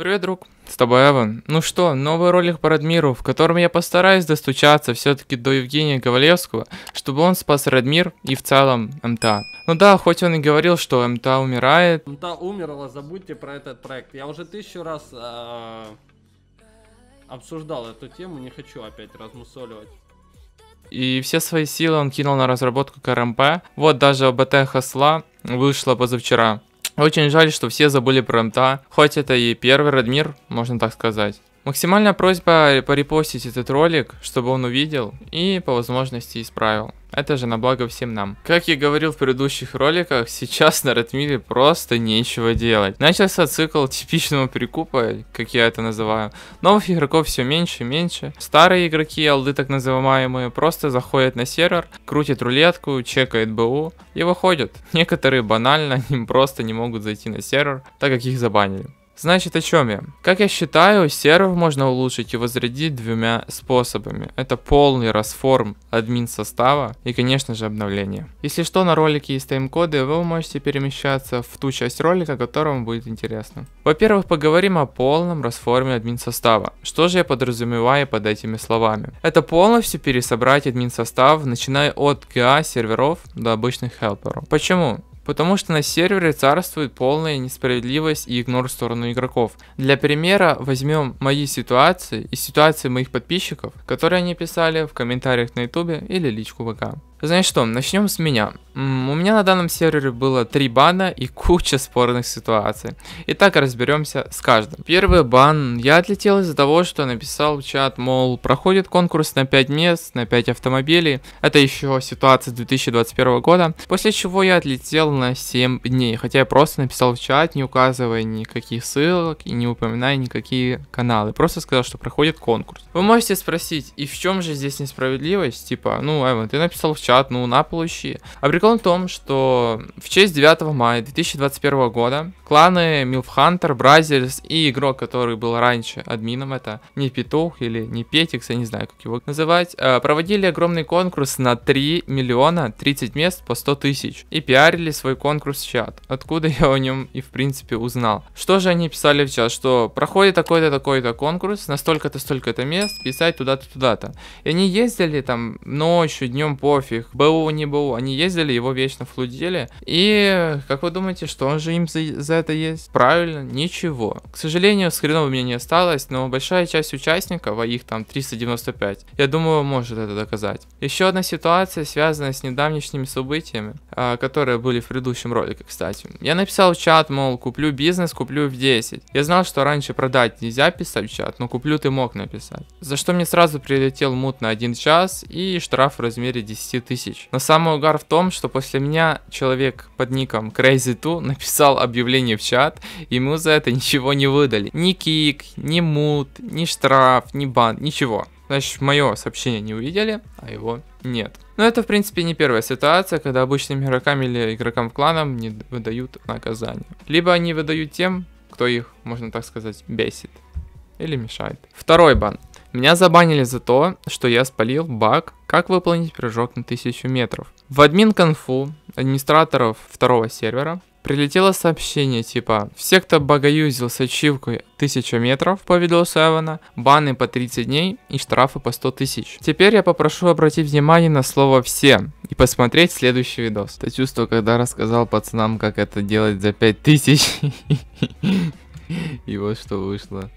Привет, друг. С тобой Эван. Ну что, новый ролик по Радмиру, в котором я постараюсь достучаться все-таки до Евгения Ковалевского, чтобы он спас Радмир и в целом МТА. Ну да, хоть он и говорил, что МТА умирает. МТА умерла, забудьте про этот проект. Я уже тысячу раз э -э обсуждал эту тему, не хочу опять размусоливать и все свои силы он кинул на разработку КРМП. Вот даже БТ Хасла вышла позавчера. Очень жаль, что все забыли про МТА, хоть это и первый Радмир, можно так сказать. Максимальная просьба порепостить этот ролик, чтобы он увидел и по возможности исправил. Это же на благо всем нам. Как я говорил в предыдущих роликах, сейчас на Ратмире просто нечего делать. Начался цикл типичного прикупа, как я это называю. Новых игроков все меньше и меньше. Старые игроки, алды так называемые, просто заходят на сервер, крутят рулетку, чекают БУ и выходят. Некоторые банально, им просто не могут зайти на сервер, так как их забанили. Значит, о чем я? Как я считаю, сервер можно улучшить и возрядить двумя способами. Это полный расформ админ состава и, конечно же, обновление. Если что, на ролике есть тайм-коды, вы можете перемещаться в ту часть ролика, которая вам будет интересна. Во-первых, поговорим о полном расформе админ состава. Что же я подразумеваю под этими словами? Это полностью пересобрать админ состав, начиная от ГА серверов до обычных хелперов. Почему? Потому что на сервере царствует полная несправедливость и игнор в сторону игроков. Для примера возьмем мои ситуации и ситуации моих подписчиков, которые они писали в комментариях на ютубе или личку ВК. Знаешь что, начнем с меня. У меня на данном сервере было три бана и куча спорных ситуаций. Итак, разберемся с каждым. Первый бан. Я отлетел из-за того, что написал в чат, мол, проходит конкурс на 5 мест, на 5 автомобилей. Это еще ситуация 2021 года. После чего я отлетел на 7 дней. Хотя я просто написал в чат, не указывая никаких ссылок и не упоминая никакие каналы. Просто сказал, что проходит конкурс. Вы можете спросить, и в чем же здесь несправедливость? Типа, ну, Эван, ты написал в чат лежат, ну, на площади. А прикол в том, что в честь 9 мая 2021 года кланы Милфхантер, Бразерс и игрок, который был раньше админом, это не Петух или не Петикс, я не знаю, как его называть, э, проводили огромный конкурс на 3 миллиона 30 мест по 100 тысяч и пиарили свой конкурс в чат, откуда я о нем и в принципе узнал. Что же они писали в чат, что проходит такой-то, такой-то конкурс, настолько-то, столько-то мест, писать туда-то, туда-то. И они ездили там ночью, днем, пофиг, их БУ, не БУ, они ездили, его вечно флудили. И как вы думаете, что он же им за, за это есть? Правильно, ничего. К сожалению, скринов у меня не осталось, но большая часть участников, а их там 395, я думаю, может это доказать. Еще одна ситуация, связанная с недавнешними событиями, а, которые были в предыдущем ролике, кстати. Я написал в чат, мол, куплю бизнес, куплю в 10. Я знал, что раньше продать нельзя писать в чат, но куплю ты мог написать. За что мне сразу прилетел мут на один час и штраф в размере 10 тысяч тысяч. Но самый угар в том, что после меня человек под ником Crazy2 написал объявление в чат, и ему за это ничего не выдали. Ни кик, ни мут, ни штраф, ни бан, ничего. Значит, мое сообщение не увидели, а его нет. Но это, в принципе, не первая ситуация, когда обычным игрокам или игрокам в кланам не выдают наказание. Либо они выдают тем, кто их, можно так сказать, бесит или мешает. Второй бан. Меня забанили за то, что я спалил баг «Как выполнить прыжок на тысячу метров». В админ конфу администраторов второго сервера прилетело сообщение типа «Все, кто багаюзил с ачивкой 1000 метров по видосу Эвана, баны по 30 дней и штрафы по 100 тысяч». Теперь я попрошу обратить внимание на слово «все» и посмотреть следующий видос. Это чувство, когда рассказал пацанам, как это делать за 5000. И вот что вышло.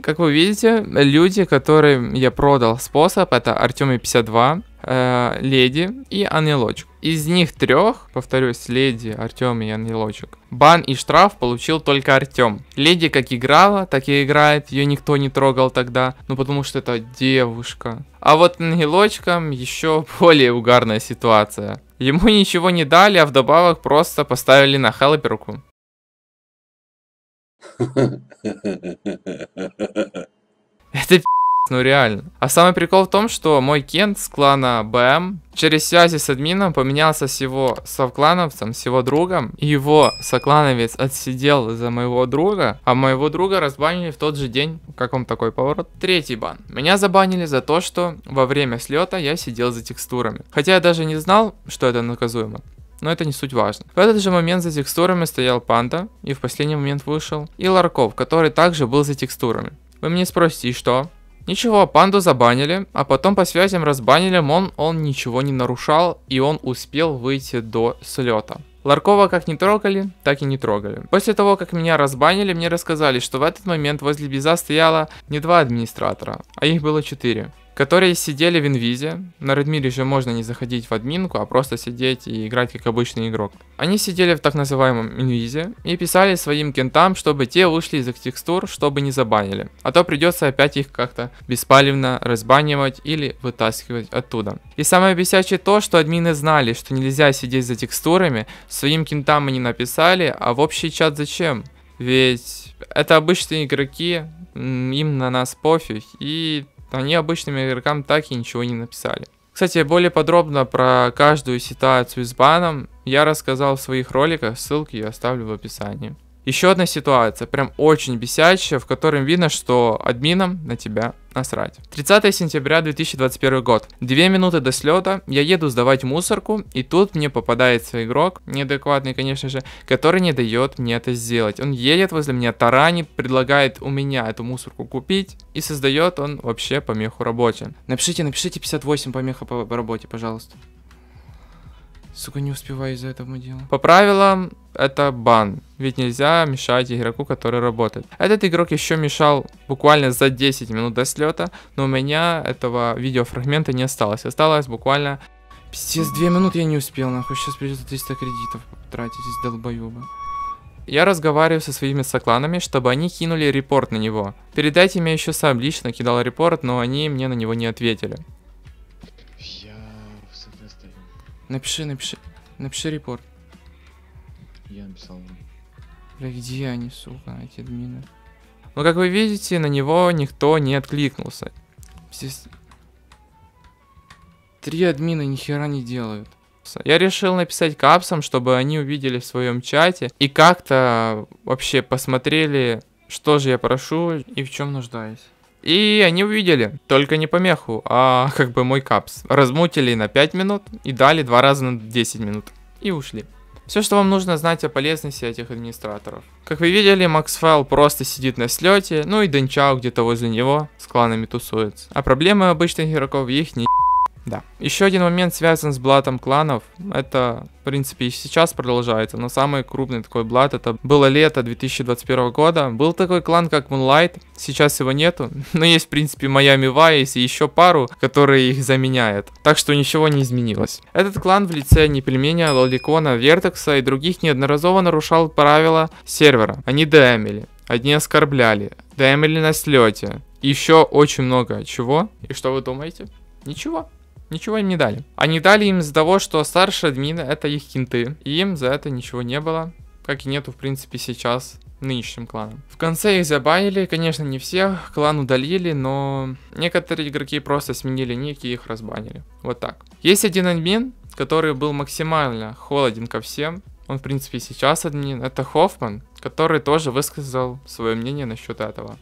Как вы видите, люди, которым я продал способ, это Артем и 52, э, Леди и Ангелочек. Из них трех, повторюсь, Леди, Артем и Ангелочек, бан и штраф получил только Артем. Леди как играла, так и играет, ее никто не трогал тогда, ну потому что это девушка. А вот Ангелочкам еще более угарная ситуация. Ему ничего не дали, а вдобавок просто поставили на хелперку. Это ну реально. А самый прикол в том, что мой Кент с клана БМ через связи с админом поменялся с его совклановцем, с его другом. И его соклановец отсидел за моего друга, а моего друга разбанили в тот же день. Как вам такой поворот? Третий бан. Меня забанили за то, что во время слета я сидел за текстурами. Хотя я даже не знал, что это наказуемо но это не суть важно. В этот же момент за текстурами стоял панда, и в последний момент вышел, и Ларков, который также был за текстурами. Вы мне спросите, и что? Ничего, панду забанили, а потом по связям разбанили, мон он ничего не нарушал, и он успел выйти до слета. Ларкова как не трогали, так и не трогали. После того, как меня разбанили, мне рассказали, что в этот момент возле Биза стояло не два администратора, а их было четыре которые сидели в инвизе. На Редмире же можно не заходить в админку, а просто сидеть и играть как обычный игрок. Они сидели в так называемом инвизе и писали своим кентам, чтобы те вышли из их текстур, чтобы не забанили. А то придется опять их как-то беспалевно разбанивать или вытаскивать оттуда. И самое бесячее то, что админы знали, что нельзя сидеть за текстурами, своим кентам они написали, а в общий чат зачем? Ведь это обычные игроки, им на нас пофиг, и они обычным игрокам так и ничего не написали. Кстати, более подробно про каждую ситуацию с баном я рассказал в своих роликах, ссылки я оставлю в описании. Еще одна ситуация, прям очень бесячая, в котором видно, что админам на тебя насрать. 30 сентября 2021 год. Две минуты до слета, я еду сдавать мусорку, и тут мне попадается игрок, неадекватный, конечно же, который не дает мне это сделать. Он едет возле меня, таранит, предлагает у меня эту мусорку купить, и создает он вообще помеху работе. Напишите, напишите 58 помеха по, по работе, пожалуйста. Сука, не успеваю из-за этого дела. По правилам, это бан. Ведь нельзя мешать игроку, который работает. Этот игрок еще мешал буквально за 10 минут до слета, но у меня этого видеофрагмента не осталось. Осталось буквально... Пиздец, 2 минуты я не успел, нахуй. Сейчас придется 300 кредитов тратить из долбоеба. Я разговариваю со своими сокланами, чтобы они кинули репорт на него. Перед этим я еще сам лично кидал репорт, но они мне на него не ответили. Напиши, напиши. Напиши репорт. Я написал. Бля, где они, сука, эти админы? Ну, как вы видите, на него никто не откликнулся. Все... Три админа нихера не делают. Я решил написать капсам, чтобы они увидели в своем чате и как-то вообще посмотрели, что же я прошу и в чем нуждаюсь. И они увидели, только не помеху, а как бы мой капс. Размутили на 5 минут и дали два раза на 10 минут. И ушли. Все, что вам нужно знать о полезности этих администраторов. Как вы видели, Максфайл просто сидит на слете, ну и Денчао где-то возле него с кланами тусуется. А проблемы обычных игроков их не да. Еще один момент связан с блатом кланов. Это, в принципе, и сейчас продолжается, но самый крупный такой блат, это было лето 2021 года. Был такой клан, как Moonlight, сейчас его нету, но есть, в принципе, Miami Vice и еще пару, которые их заменяют. Так что ничего не изменилось. Этот клан в лице Непельменя, Лоликона, Вертекса и других неодноразово нарушал правила сервера. Они дэмили, одни оскорбляли, дэмили на слете. Еще очень много чего. И что вы думаете? Ничего. Ничего им не дали. Они дали им из-за того, что старшие админы это их кинты, И им за это ничего не было. Как и нету, в принципе, сейчас нынешним кланом. В конце их забанили, конечно, не всех, клан удалили, но некоторые игроки просто сменили ники и их разбанили. Вот так. Есть один админ, который был максимально холоден ко всем, он, в принципе, сейчас админ, это Хоффман, который тоже высказал свое мнение насчет этого.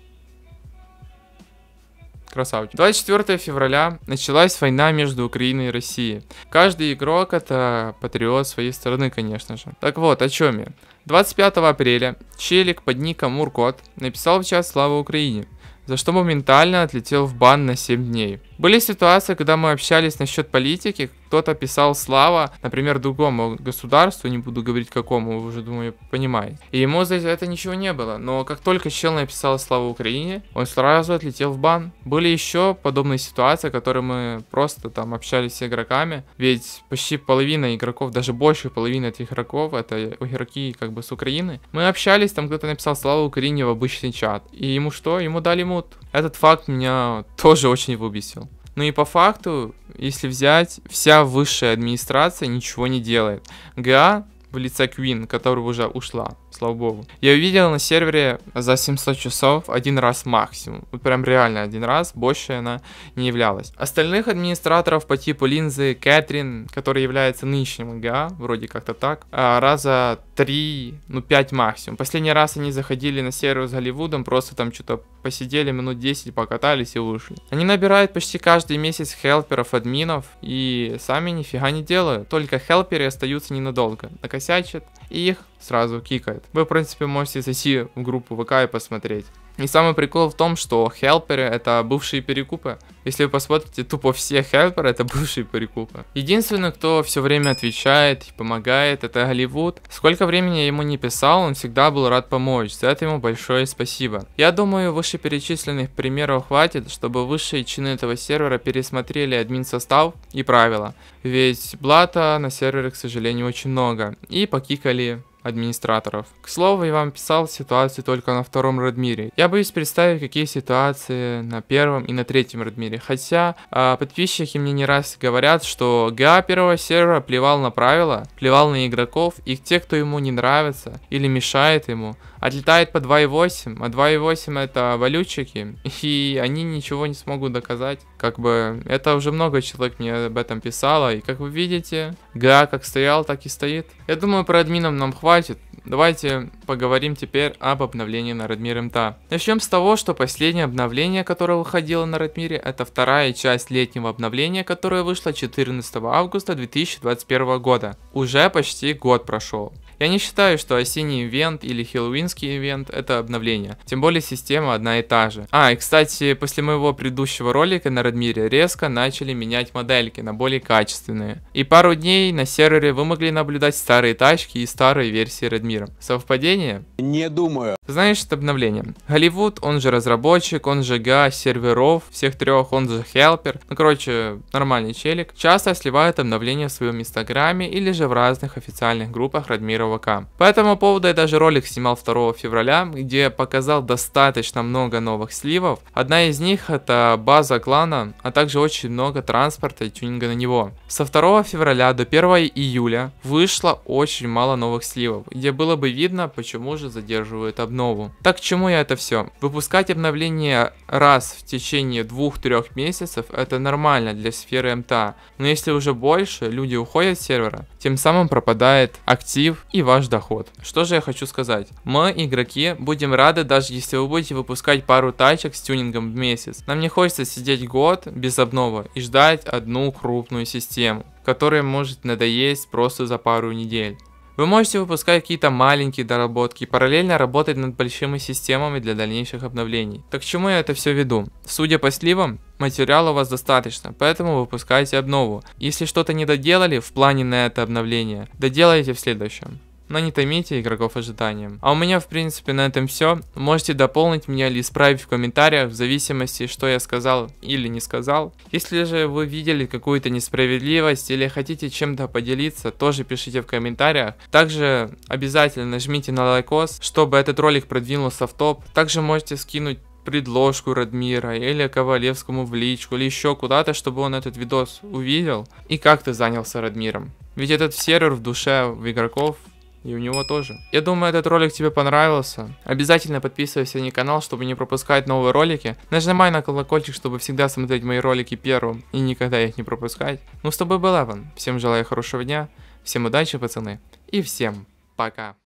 Красавчик. 24 февраля началась война между Украиной и Россией. Каждый игрок это патриот своей стороны, конечно же. Так вот, о чем я. 25 апреля челик под ником Муркот написал в чат «Слава Украине», за что моментально отлетел в бан на 7 дней. Были ситуации, когда мы общались насчет политики, кто-то писал слава, например, другому государству, не буду говорить какому, вы уже, думаю, понимаете. И ему за это ничего не было, но как только чел написал славу Украине, он сразу отлетел в бан. Были еще подобные ситуации, которые мы просто там общались с игроками, ведь почти половина игроков, даже больше половины этих игроков, это игроки как бы с Украины. Мы общались, там кто-то написал славу Украине в обычный чат, и ему что? Ему дали мут. Этот факт меня тоже очень выбесил. Ну и по факту, если взять, вся высшая администрация ничего не делает. ГА в лице Квин, которая уже ушла, слава богу. Я увидел на сервере за 700 часов один раз максимум. Вот прям реально один раз, больше она не являлась. Остальных администраторов по типу линзы Кэтрин, который является нынешним ГА, вроде как-то так, а, раза 3, ну 5 максимум. Последний раз они заходили на сервер с Голливудом, просто там что-то посидели минут 10, покатались и вышли. Они набирают почти каждый месяц хелперов, админов и сами нифига не делают. Только хелперы остаются ненадолго, накосячат и их сразу кикают работает. Вы, в принципе, можете зайти в группу ВК и посмотреть. И самый прикол в том, что хелперы это бывшие перекупы. Если вы посмотрите, тупо все хелперы это бывшие перекупы. Единственное, кто все время отвечает и помогает, это Голливуд. Сколько времени я ему не писал, он всегда был рад помочь. За это ему большое спасибо. Я думаю, вышеперечисленных примеров хватит, чтобы высшие чины этого сервера пересмотрели админ состав и правила. Ведь блата на сервере, к сожалению, очень много. И покикали администраторов. К слову, я вам писал ситуацию только на втором Радмире. Я боюсь представить, какие ситуации на первом и на третьем Радмире. Хотя э, подписчики мне не раз говорят, что ГА первого сервера плевал на правила, плевал на игроков и тех, кто ему не нравится или мешает ему отлетает по 2.8, а 2.8 это валютчики, и они ничего не смогут доказать. Как бы это уже много человек мне об этом писало, и как вы видите, ГА как стоял, так и стоит. Я думаю, про админов нам хватит. Давайте поговорим теперь об обновлении на Redmir MTA. Начнем с того, что последнее обновление, которое выходило на Redmir, это вторая часть летнего обновления, которое вышло 14 августа 2021 года. Уже почти год прошел. Я не считаю, что осенний ивент или хэллоуинский ивент это обновление. Тем более система одна и та же. А, и кстати, после моего предыдущего ролика на Радмире резко начали менять модельки на более качественные. И пару дней на сервере вы могли наблюдать старые тачки и старые версии Радмира. Совпадение? Не думаю. Знаешь, это обновление. Голливуд, он же разработчик, он же ГА, серверов, всех трех, он же хелпер. Ну, короче, нормальный челик. Часто сливает обновления в своем инстаграме или же в разных официальных группах Радмира старого По этому поводу я даже ролик снимал 2 февраля, где показал достаточно много новых сливов. Одна из них это база клана, а также очень много транспорта и тюнинга на него. Со 2 февраля до 1 июля вышло очень мало новых сливов, где было бы видно, почему же задерживают обнову. Так к чему я это все? Выпускать обновление раз в течение 2-3 месяцев это нормально для сферы МТА, но если уже больше, люди уходят с сервера, тем самым пропадает актив и и ваш доход. Что же я хочу сказать? Мы, игроки, будем рады, даже если вы будете выпускать пару тачек с тюнингом в месяц. Нам не хочется сидеть год без обнова и ждать одну крупную систему, которая может надоесть просто за пару недель. Вы можете выпускать какие-то маленькие доработки и параллельно работать над большими системами для дальнейших обновлений. Так к чему я это все веду? Судя по сливам, материала у вас достаточно, поэтому выпускайте обнову. Если что-то не доделали в плане на это обновление, доделайте в следующем но не томите игроков ожиданием. А у меня в принципе на этом все. Можете дополнить меня или исправить в комментариях в зависимости, что я сказал или не сказал. Если же вы видели какую-то несправедливость или хотите чем-то поделиться, тоже пишите в комментариях. Также обязательно нажмите на лайкос, чтобы этот ролик продвинулся в топ. Также можете скинуть предложку Радмира или Ковалевскому в личку или еще куда-то, чтобы он этот видос увидел и как-то занялся Радмиром. Ведь этот сервер в душе у игроков и у него тоже. Я думаю, этот ролик тебе понравился. Обязательно подписывайся на канал, чтобы не пропускать новые ролики. Нажимай на колокольчик, чтобы всегда смотреть мои ролики первым и никогда их не пропускать. Ну, с тобой был Эван. Всем желаю хорошего дня, всем удачи, пацаны, и всем пока.